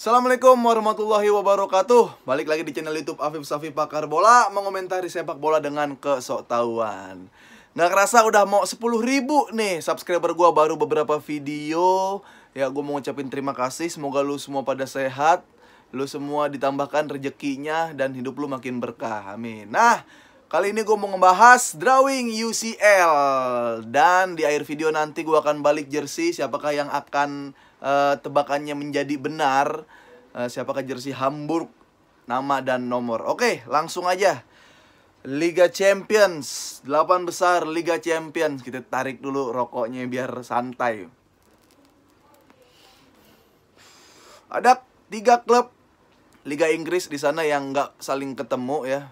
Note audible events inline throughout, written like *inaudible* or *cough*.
Assalamualaikum warahmatullahi wabarakatuh Balik lagi di channel youtube Afif Safi Pakar Bola Mengomentari sepak bola dengan kesoktauan Nggak kerasa udah mau 10 ribu nih Subscriber gua baru beberapa video Ya gue mau ngucapin terima kasih Semoga lu semua pada sehat Lu semua ditambahkan rezekinya Dan hidup lu makin berkah Amin Nah Kali ini gue mau ngebahas drawing UCL Dan di akhir video nanti gue akan balik jersey Siapakah yang akan uh, tebakannya menjadi benar uh, Siapakah jersey Hamburg Nama dan nomor Oke langsung aja Liga Champions 8 besar Liga Champions Kita tarik dulu rokoknya biar santai Ada tiga klub Liga Inggris di sana yang nggak saling ketemu ya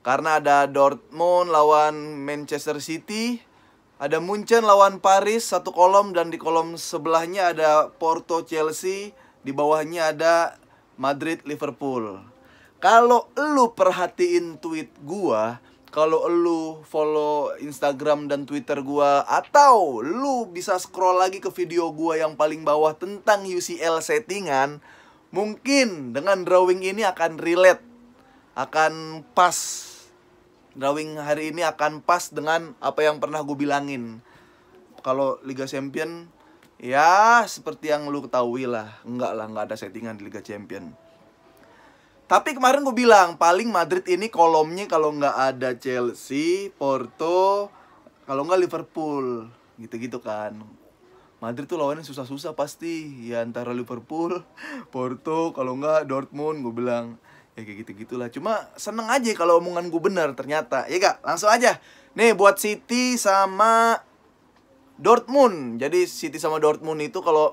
karena ada Dortmund lawan Manchester City, ada Munchen lawan Paris satu kolom dan di kolom sebelahnya ada Porto Chelsea, di bawahnya ada Madrid Liverpool. Kalau lu perhatiin tweet gua, kalau lu follow Instagram dan Twitter gua atau lu bisa scroll lagi ke video gua yang paling bawah tentang UCL settingan, mungkin dengan drawing ini akan relate, akan pas drawing hari ini akan pas dengan apa yang pernah gue bilangin. Kalau Liga Champion ya seperti yang lu ketahui lah, enggak lah enggak ada settingan di Liga Champion. Tapi kemarin gue bilang paling Madrid ini kolomnya kalau nggak ada Chelsea, Porto, kalau nggak Liverpool, gitu-gitu kan. Madrid tuh lawannya susah-susah pasti ya antara Liverpool, *laughs* Porto, kalau nggak Dortmund gue bilang ya kayak gitu gitulah cuma seneng aja kalau omongan gue bener ternyata ya gak langsung aja nih buat City sama Dortmund jadi City sama Dortmund itu kalau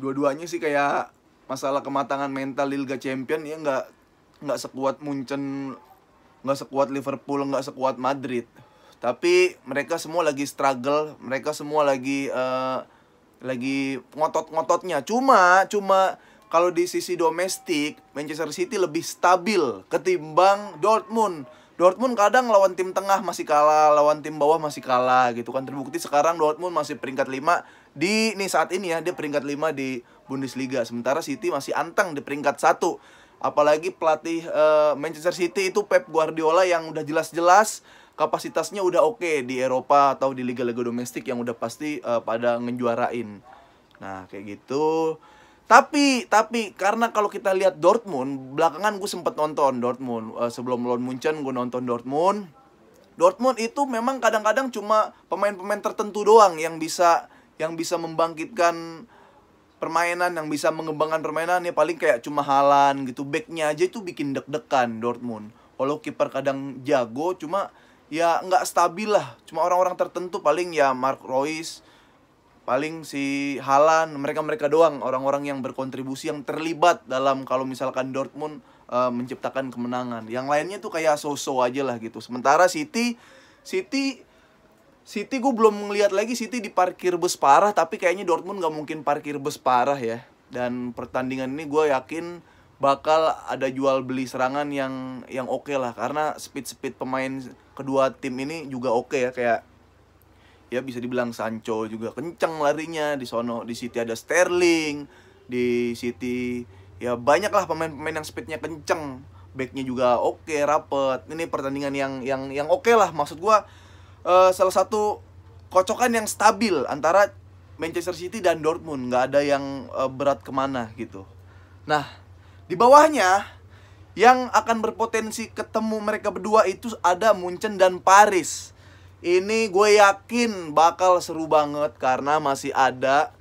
dua-duanya sih kayak masalah kematangan mental Liga Champion ya nggak nggak sekuat Munchen nggak sekuat Liverpool nggak sekuat Madrid tapi mereka semua lagi struggle mereka semua lagi uh, lagi ngotot-ngototnya cuma cuma kalau di sisi domestik Manchester City lebih stabil ketimbang Dortmund. Dortmund kadang lawan tim tengah masih kalah, lawan tim bawah masih kalah gitu kan. Terbukti sekarang Dortmund masih peringkat 5 di nih saat ini ya, dia peringkat 5 di Bundesliga. Sementara City masih anteng di peringkat 1. Apalagi pelatih uh, Manchester City itu Pep Guardiola yang udah jelas-jelas kapasitasnya udah oke okay di Eropa atau di liga-liga domestik yang udah pasti uh, pada ngejuarain. Nah, kayak gitu. Tapi tapi karena kalau kita lihat Dortmund belakangan gue sempet nonton Dortmund uh, sebelum lawan Munchen gue nonton Dortmund. Dortmund itu memang kadang-kadang cuma pemain-pemain tertentu doang yang bisa yang bisa membangkitkan permainan yang bisa mengembangkan permainan ya paling kayak cuma halan gitu backnya aja itu bikin deg-degan Dortmund walau kiper kadang jago cuma ya nggak stabil lah cuma orang-orang tertentu paling ya Mark Royce paling si Halan mereka-mereka doang orang-orang yang berkontribusi yang terlibat dalam kalau misalkan Dortmund uh, menciptakan kemenangan. Yang lainnya tuh kayak so-so aja lah gitu. Sementara City City City gue belum ngeliat lagi City parkir bus parah tapi kayaknya Dortmund gak mungkin parkir bus parah ya. Dan pertandingan ini gue yakin bakal ada jual beli serangan yang yang oke okay lah karena speed speed pemain kedua tim ini juga oke okay ya kayak ya bisa dibilang Sancho juga kenceng larinya di sono di City ada Sterling di City ya banyaklah pemain-pemain yang speednya kenceng backnya juga oke okay, rapet ini pertandingan yang yang yang oke okay lah maksud gue uh, salah satu kocokan yang stabil antara Manchester City dan Dortmund nggak ada yang uh, berat kemana gitu nah di bawahnya yang akan berpotensi ketemu mereka berdua itu ada Munchen dan Paris ini gue yakin bakal seru banget karena masih ada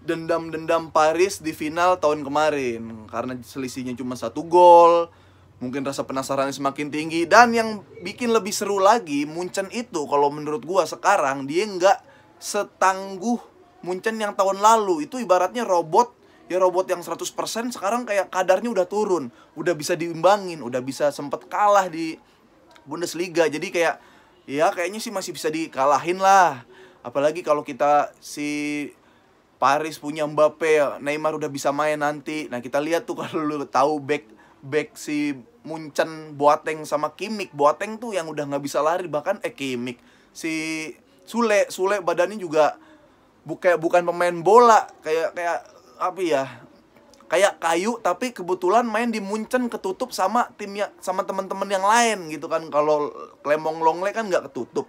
dendam-dendam Paris di final tahun kemarin karena selisihnya cuma satu gol mungkin rasa penasaran semakin tinggi dan yang bikin lebih seru lagi Munchen itu kalau menurut gue sekarang dia nggak setangguh Munchen yang tahun lalu itu ibaratnya robot ya robot yang 100% sekarang kayak kadarnya udah turun udah bisa diimbangin udah bisa sempet kalah di Bundesliga jadi kayak ya kayaknya sih masih bisa dikalahin lah apalagi kalau kita si Paris punya Mbappe Neymar udah bisa main nanti nah kita lihat tuh *laughs* kalau lu tahu back back si Munchen Boateng sama Kimik Boateng tuh yang udah nggak bisa lari bahkan eh Kimik si Sule Sule badannya juga bukan bukan pemain bola kayak kayak apa ya kayak kayu tapi kebetulan main di Munchen ketutup sama timnya sama teman-teman yang lain gitu kan kalau Klemong Longle kan nggak ketutup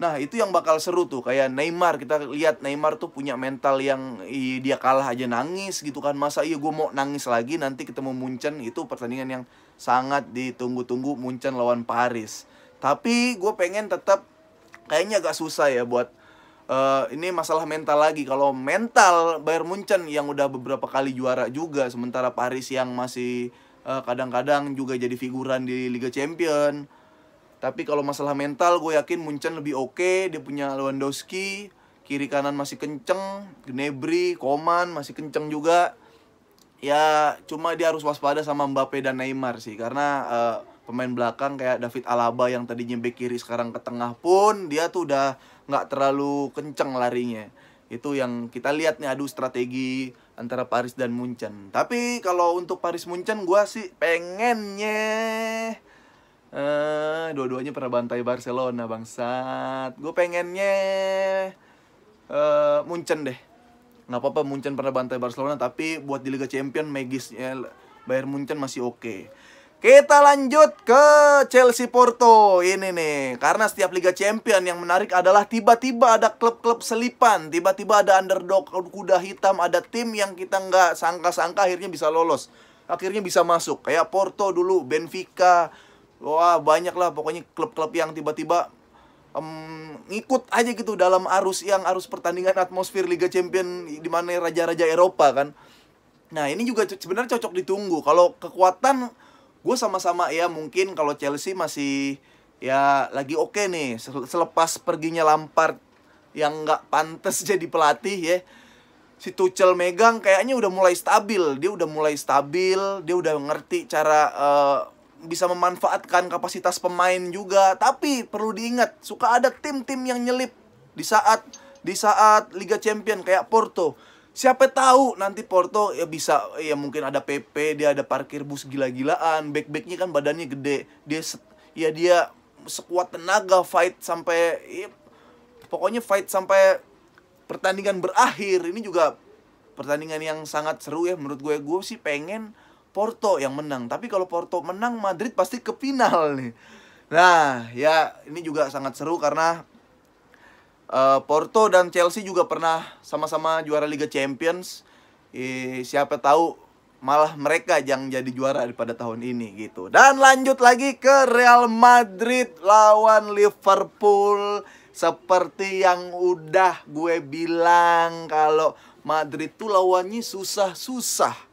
nah itu yang bakal seru tuh kayak Neymar kita lihat Neymar tuh punya mental yang i, dia kalah aja nangis gitu kan masa iya gue mau nangis lagi nanti ketemu Munchen itu pertandingan yang sangat ditunggu-tunggu Munchen lawan Paris tapi gue pengen tetap kayaknya agak susah ya buat Uh, ini masalah mental lagi kalau mental Bayern Munchen yang udah beberapa kali juara juga sementara Paris yang masih kadang eh, kadang-kadang juga jadi figuran di Liga Champion tapi kalau masalah mental gue yakin Munchen lebih oke okay. dia punya Lewandowski kiri kanan masih kenceng Gnebry Koman masih kenceng juga ya cuma dia harus waspada sama Mbappe dan Neymar sih karena uh, pemain belakang kayak David Alaba yang tadinya bek kiri sekarang ke tengah pun dia tuh udah nggak terlalu kenceng larinya itu yang kita lihat nih aduh strategi antara Paris dan Munchen tapi kalau untuk Paris Munchen gue sih pengennya eh dua-duanya pernah bantai Barcelona bangsat gue pengennya eh Munchen deh nggak apa-apa Munchen pernah bantai Barcelona tapi buat di Liga Champions ya Bayern Munchen masih oke okay. Kita lanjut ke Chelsea Porto. Ini nih karena setiap Liga Champion yang menarik adalah tiba-tiba ada klub-klub selipan, tiba-tiba ada underdog kuda hitam, ada tim yang kita nggak sangka-sangka akhirnya bisa lolos. Akhirnya bisa masuk kayak Porto dulu, Benfica. Wah, banyak lah pokoknya klub-klub yang tiba-tiba um, ngikut aja gitu dalam arus yang arus pertandingan atmosfer Liga Champion di mana raja-raja Eropa kan. Nah, ini juga sebenarnya cocok ditunggu kalau kekuatan gue sama-sama ya mungkin kalau Chelsea masih ya lagi oke okay nih selepas perginya Lampard yang nggak pantas *laughs* jadi pelatih ya si Tuchel megang kayaknya udah mulai stabil dia udah mulai stabil dia udah ngerti cara uh, bisa memanfaatkan kapasitas pemain juga tapi perlu diingat suka ada tim-tim yang nyelip di saat di saat Liga Champion kayak Porto siapa tahu nanti Porto ya bisa ya mungkin ada PP dia ada parkir bus gila-gilaan back-backnya kan badannya gede dia ya dia sekuat tenaga fight sampai ya, pokoknya fight sampai pertandingan berakhir ini juga pertandingan yang sangat seru ya menurut gue gue sih pengen Porto yang menang tapi kalau Porto menang Madrid pasti ke final nih nah ya ini juga sangat seru karena uh, Porto dan Chelsea juga pernah sama-sama juara Liga Champions eh, siapa tahu malah mereka yang jadi juara pada tahun ini gitu. Dan lanjut lagi ke Real Madrid lawan Liverpool seperti yang udah gue bilang kalau Madrid tuh lawannya susah-susah.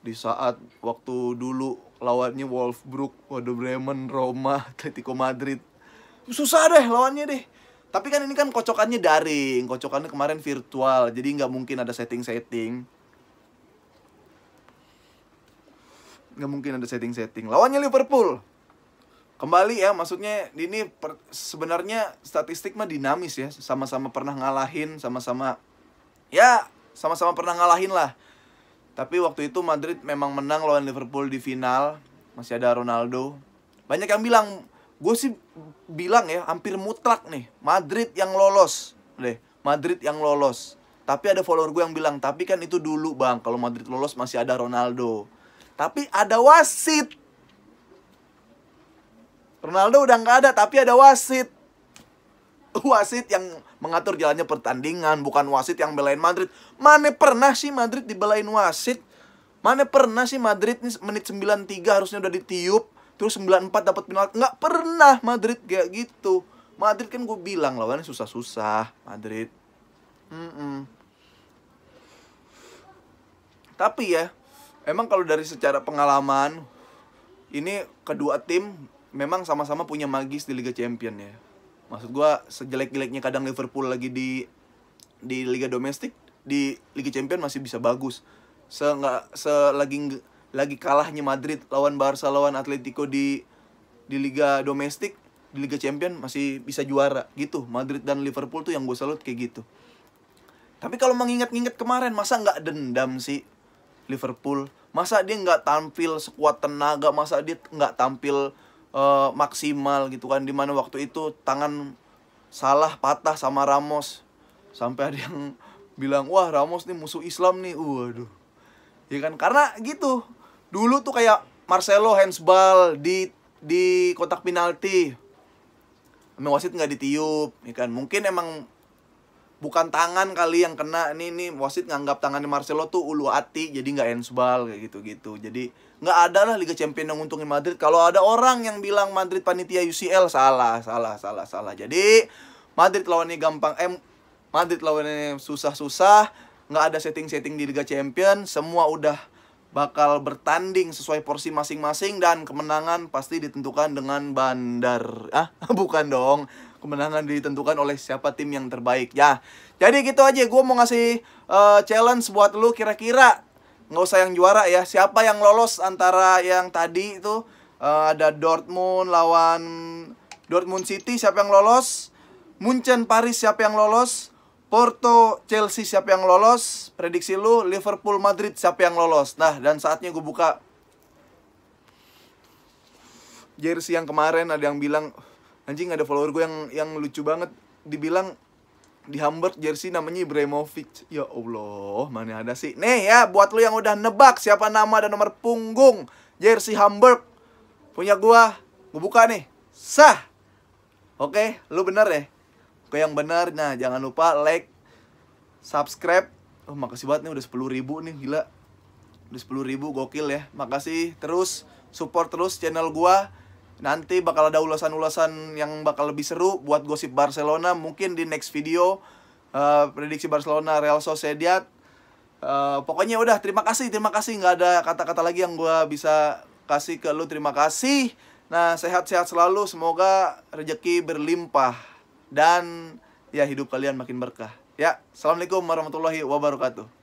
Di saat waktu dulu lawannya Wolfsburg, Werder Bremen, Roma, Atletico Madrid. Susah deh lawannya deh. Tapi kan ini kan kocokannya daring, kocokannya kemarin virtual, jadi nggak mungkin ada setting-setting nggak mungkin ada setting-setting. Lawannya Liverpool. Kembali ya, maksudnya ini per, sebenarnya statistik mah dinamis ya. Sama-sama pernah ngalahin, sama-sama ya sama-sama pernah ngalahin lah. Tapi waktu itu Madrid memang menang lawan Liverpool di final. Masih ada Ronaldo. Banyak yang bilang, gue sih bilang ya hampir mutlak nih Madrid yang lolos deh Madrid yang lolos tapi ada follower gue yang bilang tapi kan itu dulu bang kalau Madrid lolos masih ada Ronaldo tapi ada wasit. Ronaldo udah nggak ada, tapi ada wasit. *laughs* Wasit yang mengatur jalannya pertandingan, bukan wasit yang belain Madrid. Mana pernah sih Madrid dibelain wasit? Mana pernah sih Madrid nih menit 93 harusnya udah ditiup, terus 94 dapat final. Nggak pernah Madrid kayak gitu. Madrid kan gue bilang lawannya susah-susah Madrid. Mm -mm. Tapi ya Emang kalau dari secara pengalaman ini kedua tim memang sama-sama punya magis di Liga Champion ya. Maksud gua sejelek-jeleknya kadang Liverpool lagi di di liga domestik, di Liga Champion masih bisa bagus. Se nggak se lagi lagi kalahnya Madrid lawan Barca lawan Atletico di di liga domestik, di Liga Champion masih bisa juara gitu. Madrid dan Liverpool tuh yang gue salut kayak gitu. Tapi kalau mengingat-ingat kemarin, masa nggak dendam sih? Liverpool masa dia nggak tampil sekuat tenaga masa dia nggak tampil uh, maksimal gitu kan mana waktu itu tangan salah patah sama Ramos sampai ada yang bilang wah Ramos nih musuh Islam nih waduh ya kan karena gitu dulu tuh kayak Marcelo handsball di di kotak penalti Emang wasit nggak ditiup, ya kan? Mungkin emang bukan tangan kali yang kena ini ini wasit nganggap tangannya Marcelo tuh ulu hati jadi nggak ensbal kayak gitu gitu jadi nggak ada lah Liga Champions yang untungin Madrid kalau ada orang yang bilang Madrid panitia UCL salah salah salah salah jadi Madrid lawannya gampang eh Madrid lawannya susah-susah nggak ada setting-setting di Liga Champions semua udah bakal bertanding sesuai porsi masing-masing dan kemenangan pasti ditentukan dengan bandar ah *laughs* bukan dong kemenangan ditentukan oleh siapa tim yang terbaik ya. Jadi gitu aja gue mau ngasih uh, challenge buat lu kira-kira nggak usah yang juara ya. Siapa yang lolos antara yang tadi itu uh, ada Dortmund lawan Dortmund City siapa yang lolos? Munchen Paris siapa yang lolos? Porto Chelsea siapa yang lolos? Prediksi lu Liverpool Madrid siapa yang lolos? Nah, dan saatnya gue buka jersey yang kemarin ada yang bilang anjing ada follower gue yang yang lucu banget dibilang di Hamburg jersey namanya Ibrahimovic. Ya Allah, mana ada sih? Nih ya, buat lo yang udah nebak siapa nama dan nomor punggung jersey Hamburg punya gua, gue buka nih. Sah. Oke, lu bener ya. Oke yang bener. Nah, jangan lupa like, subscribe. Oh, makasih banget nih udah sepuluh ribu nih, gila. Udah sepuluh ribu, gokil ya. Makasih terus, support terus channel gua. Nanti bakal ada ulasan-ulasan yang bakal lebih seru buat gosip Barcelona. Mungkin di next video uh, prediksi Barcelona Real Sociedad. Uh, pokoknya udah terima kasih, terima kasih. Nggak ada kata-kata lagi yang gue bisa kasih ke lu. Terima kasih. Nah sehat-sehat selalu. Semoga rejeki berlimpah dan ya hidup kalian makin berkah. Ya, assalamualaikum warahmatullahi wabarakatuh.